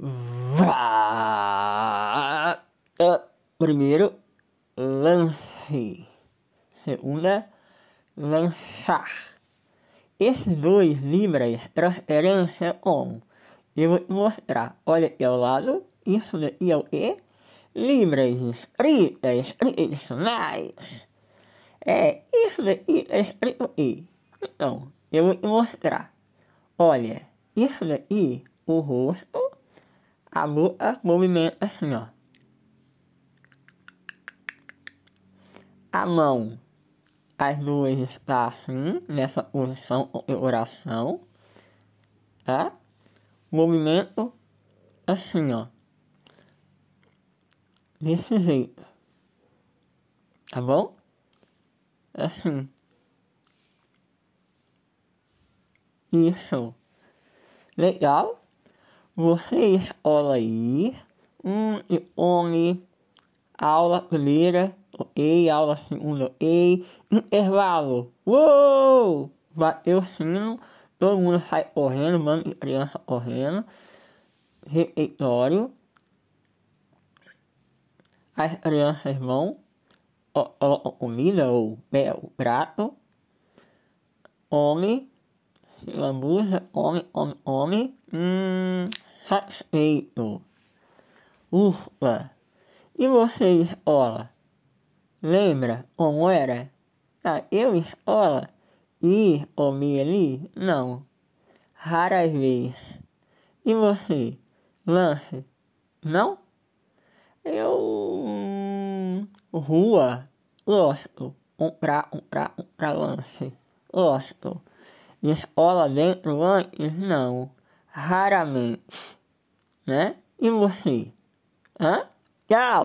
Vá. Primeiro, lance. Segunda, lançar. Esses dois libras transferência com. Eu vou te mostrar. Olha aqui ao lado. Isso daqui é o quê? Libras escritas, mais. É, isso daqui é escrito o quê? Então, eu vou te mostrar. Olha, isso daqui, o rosto a boca movimenta assim, ó. A mão, as duas está assim, nessa posição, oração tá? Movimento assim, ó. Desse jeito. Tá bom? Assim. Isso. Legal? Vocês olha aí. Um e one. Aula primeira. Ok, aula segunda. Ok. Intervalo. Uou! Bateu o sino. Todo mundo sai correndo. Mano e criança correndo. Refeitório. As crianças vão. ó, comida ou pé, o prato. Homem. Lambuja. Homem, homem, homem. Hum satisfeito. Ufa! Uh, e você escola? Lembra como era? Ah, eu escola? E comi ali? Não. Raras vezes. E você? Lanche? Não? Eu... Hum, rua? Gosto. Comprar, comprar, comprar lanche. Gosto. Escola dentro antes? Não. Raramente né? E morri. Hã? Tchau!